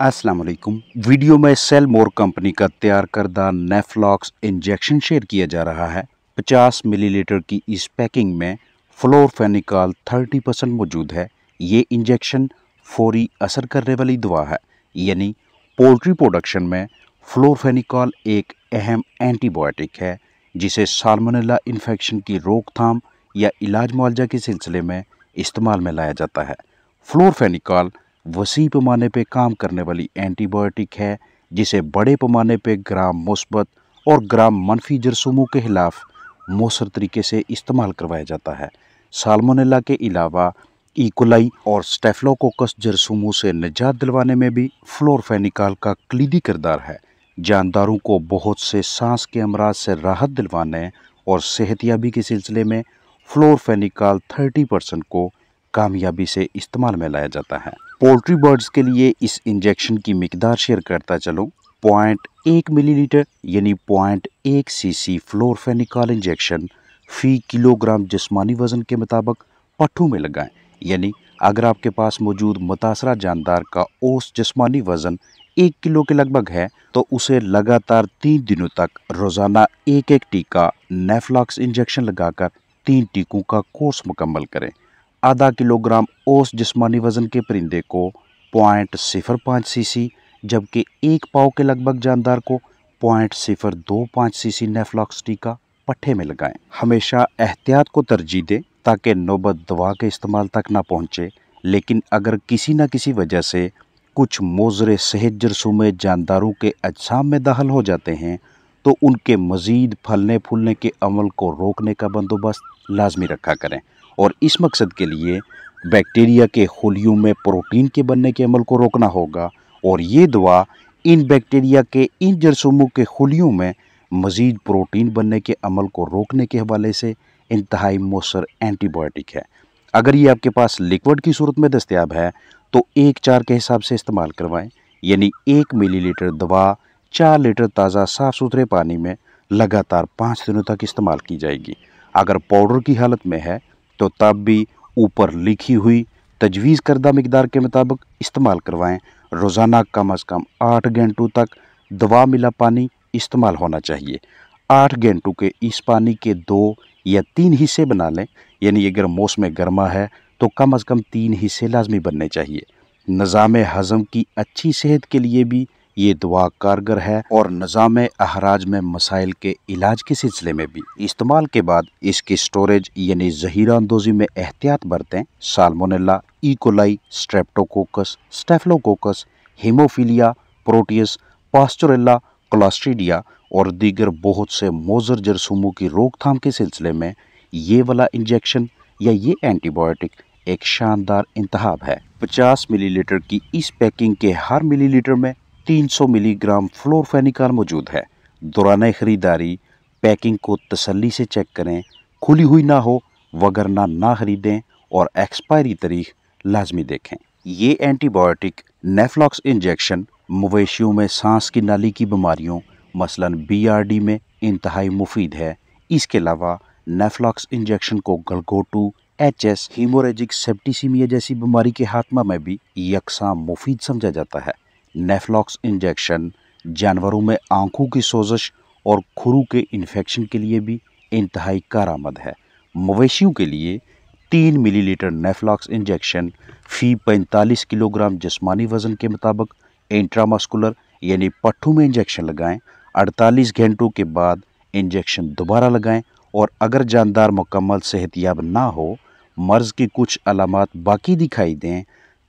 अस्सलाम वालेकुम वीडियो में सेल मोर कंपनी का तैयार करदा नेफ्लॉक्स इंजेक्शन शेयर किया जा रहा है 50 मिलीलीटर की इस पैकिंग में फ्लोरफेनिकॉल 30 परसेंट मौजूद है ये इंजेक्शन फौरी असर करने वाली दवा है यानी पोल्ट्री प्रोडक्शन में फ्लोरफेनिकॉल एक अहम एंटीबायोटिक है जिसे सालमोनेला इन्फेक्शन की रोकथाम या इलाज मुआवजा के सिलसिले में इस्तेमाल में लाया जाता है फ्लोरफेनिकॉल वसी पैमाने पर काम करने वाली एंटीबायोटिक है जिसे बड़े पैमाने पर ग्राम मुस्बत और ग्राम मनफी जरसूमों के खिलाफ मौसर तरीके से इस्तेमाल करवाया जाता है सालमोनेला के अलावा ईकोलाई और स्टेफलोकोकस जरसूमों से निजात दिलवाने में भी फ्लोरफेनिकाल का क्लीदी किरदार है जानदारों को बहुत से सांस के अमराज से राहत दिलवाने और सेहतियाबी के सिलसिले में फ्लोरफेनिकाल 30 परसेंट को कामयाबी से इस्तेमाल में लाया जाता है पोल्ट्री बर्ड्स के लिए इस इंजेक्शन की मकदार शेयर करता चलूँ पॉइंट एक मिलीलीटर यानी पॉइंट एक सी सी फ्लोरफेनिकॉल इंजेक्शन फ़ी किलोग्राम जिस्मानी वज़न के मुताबिक पट्ठों में लगाएं यानी अगर आपके पास मौजूद मुतासरा जानदार का ओस जिस्मानी वज़न एक किलो के लगभग है तो उसे लगातार तीन दिनों तक रोज़ाना एक एक टीका नेफ्लॉक्स इंजेक्शन लगाकर तीन टीकों का कोर्स मुकम्मल करें आधा किलोग्राम ओस जिस्मानी वज़न के परिंदे को पॉइंट सिफर पाँच सी जबकि एक पाव के लगभग जानदार को पॉइंट सिफर दो पाँच सी सी नेफ्लॉक्स टीका पट्ठे में लगाएं हमेशा एहतियात को तरजीह दें ताकि नौबत दवा के इस्तेमाल तक ना पहुँचे लेकिन अगर किसी न किसी वजह से कुछ मोजर सेहत जरसूमे जानदारों के अजसाम में दाखिल हो जाते हैं तो उनके मज़ीद फलने फूलने के अमल को रोकने का बंदोबस्त लाजमी रखा करें और इस मकसद के लिए बैक्टीरिया के खुलियों में प्रोटीन के बनने के अमल को रोकना होगा और ये दवा इन बैक्टीरिया के इन जरसूमों के खुलियों में मज़ीद प्रोटीन बनने के अमल को रोकने के हवाले से इंतहाई मौसर एंटीबायोटिक है अगर ये आपके पास लिक्विड की सूरत में दस्तियाब है तो एक चार के हिसाब से इस्तेमाल करवाएं यानी एक मिलीलीटर दवा चार लीटर ताज़ा साफ़ सुथरे पानी में लगातार पाँच दिनों तक इस्तेमाल की जाएगी अगर पाउडर की हालत में है तो तब भी ऊपर लिखी हुई तजवीज़ करदा मकदार के मुताबिक इस्तेमाल करवाएं रोज़ाना कम अज़ कम आठ घंटों तक दवा मिला पानी इस्तेमाल होना चाहिए आठ घंटों के इस पानी के दो या तीन हिस्से बना लें यानी अगर मौसम गर्मा है तो कम अज़ कम तीन हिस्से लाजमी बनने चाहिए निज़ाम हज़म की अच्छी सेहत के लिए भी ये दवा कारगर है और निज़ाम अहराज में मसाइल के इलाज के सिलसिले में भी इस्तेमाल के बाद इसकी स्टोरेज यानी जहरा अंदोजी में एहतियात बरतें salmonella E coli streptococcus staphylococcus haemophilia proteus pasteurella clostridia और दीगर बहुत से मोजर जरसूमों की रोकथाम के सिलसिले में ये वाला इंजेक्शन या ये एंटीबायोटिक एक शानदार इंतहाब है 50 मिलीलीटर की इस पैकिंग के हर मिलीलीटर में 300 मिलीग्राम फ्लोरफेनिकार मौजूद है दौरान ख़रीदारी पैकिंग को तसल्ली से चेक करें खुली हुई ना हो वगरना ना ख़रीदें और एक्सपायरी तारीख लाजमी देखें ये एंटीबायोटिक नेफ्लॉक्स इंजेक्शन मवेशियों में सांस की नाली की बीमारियों मसलन बीआरडी में इंतहाई मुफीद है इसके अलावा नेफ्लॉक्स इंजेक्शन को गलगोटू एच एस हीमोरेजिक सेप्टीसीमिया जैसी बीमारी के हाथमा में भी यकसा मुफीद समझा जाता है नेफ्लॉक्स इंजेक्शन जानवरों में आंखों की सोजश और खुरू के इन्फेक्शन के लिए भी इंतहाई कारामद है मवेशियों के लिए तीन मिलीलीटर नेफ्लॉक्स इंजेक्शन फ़ी पैंतालीस किलोग्राम जिस्मानी वज़न के मुताबिक इंट्रामास्कुलर यानी पट्ठू में इंजेक्शन लगाएं 48 घंटों के बाद इंजेक्शन दोबारा लगाएं और अगर जानदार मुकम्मल सेहतियाब ना हो मर्ज़ की कुछ अलामत बाकी दिखाई दें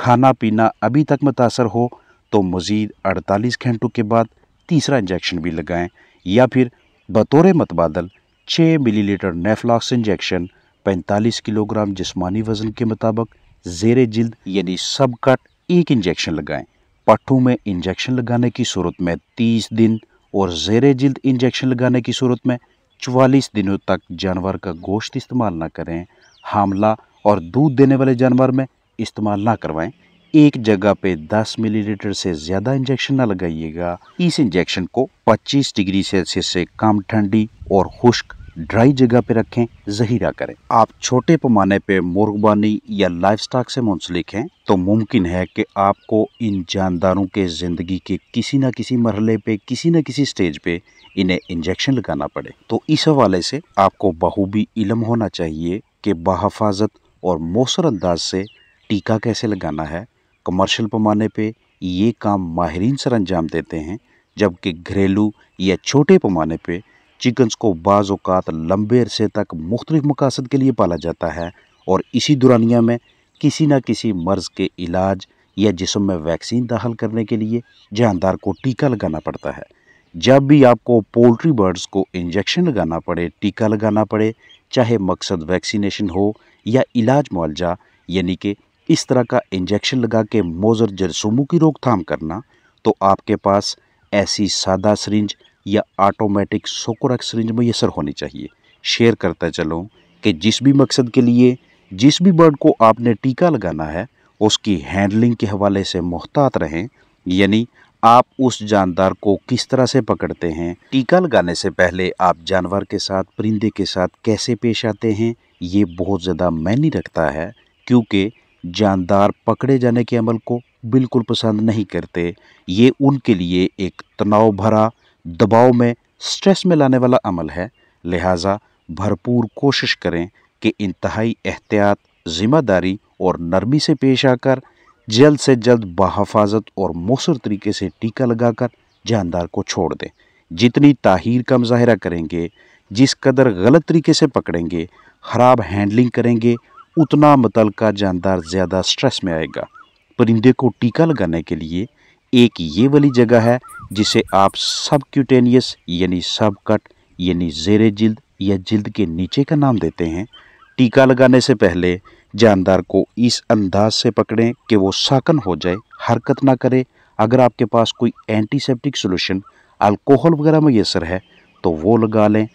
खाना पीना अभी तक मुतासर हो तो मज़ीद अड़तालीस घंटों के बाद तीसरा इंजेक्शन भी लगाएं या फिर बतौर मतबादल छः मिलीलीटर नेफ्लॉक्स इंजेक्शन 45 किलोग्राम जिस्मानी वज़न के मुताबिक जेर जल्द यानी सब कट एक इंजेक्शन लगाएं पट्ठों में इंजेक्शन लगाने की सूरत में 30 दिन और जेर जल्द इंजेक्शन लगाने की सूरत में चवालीस दिनों तक जानवर का गोश्त इस्तेमाल ना करें हामला और दूध देने वाले जानवर में इस्तेमाल ना करवाएँ एक जगह पे 10 मिलीलीटर से ज़्यादा इंजेक्शन ना लगाइएगा इस इंजेक्शन को 25 डिग्री सेल्सियस से कम ठंडी और खुश्क ड्राई जगह पे रखें जहीरा करें आप छोटे पैमाने पे मुर्गबानी या लाइफस्टॉक से मुंसलिक हैं तो मुमकिन है कि आपको इन जानदारों के ज़िंदगी के किसी न किसी मरहले पे किसी न किसी स्टेज पे इन्हें इंजेक्शन लगाना पड़े तो इस हवाले से आपको बहूबी इलम होना चाहिए कि बाहफाजत और मौसर अंदाज से टीका कैसे लगाना है कमर्शियल पैमाने पे ये काम माहरीन सर अंजाम देते हैं जबकि घरेलू या छोटे पैमाने पे चिकन्स को बाज़ात लंबे अरसे तक मुख्तलिफ मकासद के लिए पाला जाता है और इसी दुरानिया में किसी न किसी मर्ज़ के इलाज या जिसम में वैक्सीन दाखिल करने के लिए जानदार को टीका लगाना पड़ता है जब भी आपको पोल्ट्री बर्ड्स को इंजेक्शन लगाना पड़े टीका लगाना पड़े चाहे मकसद वैक्सीनेशन हो या इलाज मुआवजा यानी कि इस तरह का इंजेक्शन लगा के मोज़र जरसूमू की रोकथाम करना तो आपके पास ऐसी सादा सरिंज या ऑटोमेटिक सोकोरक सरिंज मैसर होनी चाहिए शेयर करता चलो कि जिस भी मकसद के लिए जिस भी बर्ड को आपने टीका लगाना है उसकी हैंडलिंग के हवाले से मोहतात रहें यानी आप उस जानदार को किस तरह से पकड़ते हैं टीका लगाने से पहले आप जानवर के साथ परिंदे के साथ कैसे पेश आते हैं ये बहुत ज़्यादा मैनी रखता है क्योंकि जानदार पकड़े जाने के अमल को बिल्कुल पसंद नहीं करते ये उनके लिए एक तनाव भरा दबाव में स्ट्रेस में लाने वाला अमल है लिहाजा भरपूर कोशिश करें कि इंतहाई एहतियात ज़िम्मेदारी और नरमी से पेश आकर जल्द से जल्द बाहफाजत और मौसर तरीके से टीका लगाकर जानदार को छोड़ दें जितनी ताहिर का मुजाहरा करेंगे जिस कदर गलत तरीके से पकड़ेंगे ख़राब हैंडलिंग करेंगे उतना का जानदार ज़्यादा स्ट्रेस में आएगा परिंदे को टीका लगाने के लिए एक ये वाली जगह है जिसे आप सब क्यूटेनियस यानी सब कट यानी जेर जिल्द या जिल्द के नीचे का नाम देते हैं टीका लगाने से पहले जानदार को इस अंदाज से पकड़ें कि वो साकन हो जाए हरकत ना करे अगर आपके पास कोई एंटीसेप्टिक सोल्यूशन अल्कोहल वगैरह मैसर है तो वो लगा लें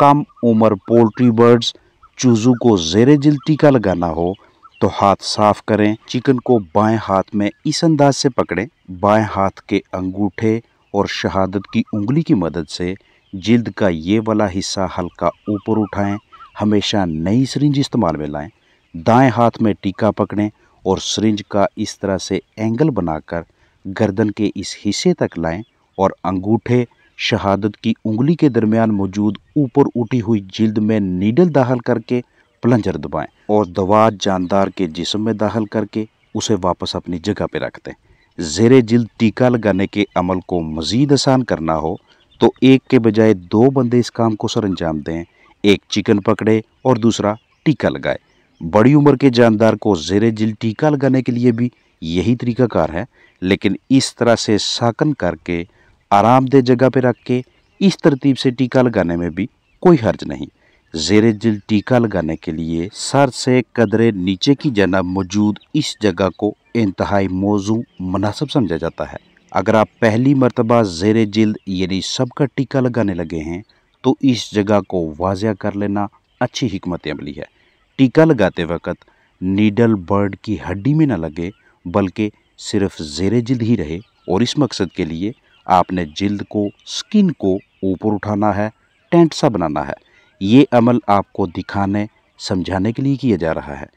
कम उम्र पोल्ट्री बर्ड्स चूज़ू को ज़ेर जिल टीका लगाना हो तो हाथ साफ करें चिकन को बाएं हाथ में इस अंदाज से पकड़ें बाएं हाथ के अंगूठे और शहादत की उंगली की मदद से जिल्द का ये वाला हिस्सा हल्का ऊपर उठाएं हमेशा नई सरिंज इस्तेमाल में लाएं दाएं हाथ में टीका पकड़ें और सरिंज का इस तरह से एंगल बनाकर गर्दन के इस हिस्से तक लाएं और अंगूठे शहादत की उंगली के दरमियान मौजूद ऊपर उठी हुई जिल्द में नीडल दाखिल करके प्लंजर दबाएं और दवा जानदार के जिसम में दाखिल करके उसे वापस अपनी जगह पर रख दें जेर जिल्द टीका लगाने के अमल को मज़ीद आसान करना हो तो एक के बजाय दो बंदे इस काम को सर अंजाम दें एक चिकन पकड़े और दूसरा टीका लगाए बड़ी उम्र के जानदार को जेर जिल टीका लगाने के लिए भी यही तरीकाकार है लेकिन इस तरह से साकन करके आरामदेह जगह पर रख के इस तरतीब से टीका लगाने में भी कोई हर्ज नहीं जेर दिल टीका लगाने के लिए सर से कदरे नीचे की जानब मौजूद इस जगह को इंतहाई मौजू मुनासब समझा जाता है अगर आप पहली मरतबा जेर जल्द यानी सबका टीका लगाने लगे हैं तो इस जगह को वाजिया कर लेना अच्छी हमत अमली है टीका लगाते वक्त नीडल बर्ड की हड्डी में ना लगे बल्कि सिर्फ जेर जल्द ही रहे और इस मकसद के लिए आपने जिल्द को स्किन को ऊपर उठाना है टेंट सा बनाना है ये अमल आपको दिखाने समझाने के लिए किया जा रहा है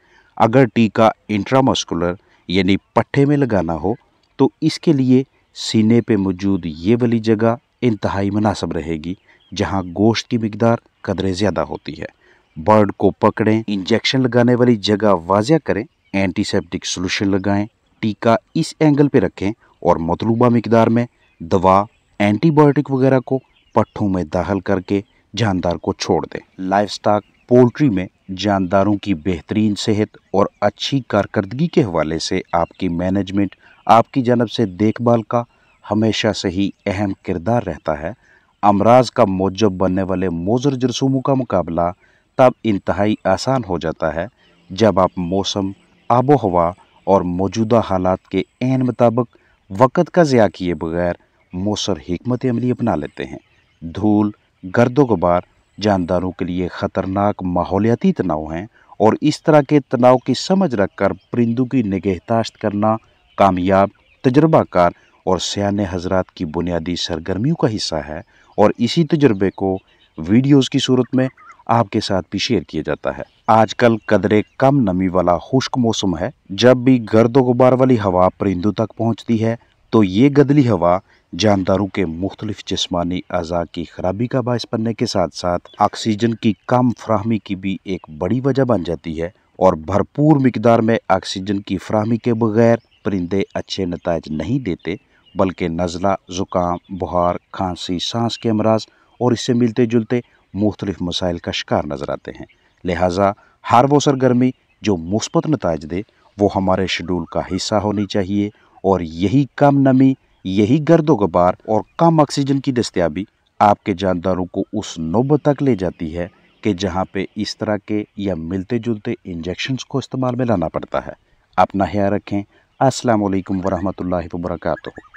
अगर टीका इंट्रामस्कुलर यानी पट्ठे में लगाना हो तो इसके लिए सीने पे मौजूद ये वाली जगह इंतहाई मुनासब रहेगी जहाँ गोश्त की मकदार कदरें ज़्यादा होती है बर्ड को पकड़ें इंजेक्शन लगाने वाली जगह वाजिया करें एंटीसेप्टिक सोलूशन लगाएं टीका इस एंगल पे रखें और मतलूबा मकदार में दवा एंटीबायोटिक वगैरह को पट्ठों में दाखिल करके जानदार को छोड़ दें लाइफ स्टॉक पोल्ट्री में जानदारों की बेहतरीन सेहत और अच्छी कारकर्दगी के हवाले से आपकी मैनेजमेंट आपकी जनब से देखभाल का हमेशा से ही अहम किरदार रहता है अमराज का मौजब बनने वाले मोजर जरसूमों का मुकाबला तब इंतहाई आसान हो जाता है जब आप मौसम आबो हवा और मौजूदा हालात के एन मुताबिक वक़्त का ज़्या किए बगैर मौसर हमत अमली अपना लेते हैं धूल गर्द गुबार जानदारों के लिए ख़तरनाक माहौलियाती तनाव हैं और इस तरह के तनाव की समझ रखकर परिंदों की निगहताश्त करना कामयाब तजर्बाकार और सयान हजरात की बुनियादी सरगर्मियों का हिस्सा है और इसी तजर्बे को वीडियोस की सूरत में आपके साथ भी शेयर किया जाता है आजकल कदरे कम नमी वाला खुश्क मौसम है जब भी गर्द गुबार वाली हवा परिंदों तक पहुँचती है तो ये गदली हवा जानदारों के मुख्तलिफ जिसमानी अज़ा की खराबी का बायस बनने के साथ साथ ऑक्सीजन की कम फ्राहमी की भी एक बड़ी वजह बन जाती है और भरपूर मकदार में ऑक्सीजन की फ्राहमी के बगैर परिंदे अच्छे नतज नहीं देते बल्कि नज़ला ज़ुकाम बुखार खांसी सांस के अमराज और इससे मिलते जुलते मुख्तलिफ मसाइल का शिकार नज़र आते हैं लिहाजा हर वो सरगर्मी जो मुस्बत नतज दे वो हमारे शेड्यूल का हिस्सा होनी चाहिए और यही कम नमी यही गर्द वबार और कम ऑक्सीजन की दस्तियाबी आपके जानदारों को उस नौबत तक ले जाती है कि जहाँ पे इस तरह के या मिलते जुलते इंजेक्शन को इस्तेमाल में लाना पड़ता है अपना ख्याल रखें असलकम वरहमल वर्का